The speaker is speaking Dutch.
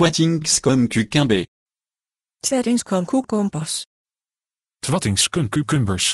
Twattingskom kompas. Twattingskom cucumbers. Twattingskom cucumbers.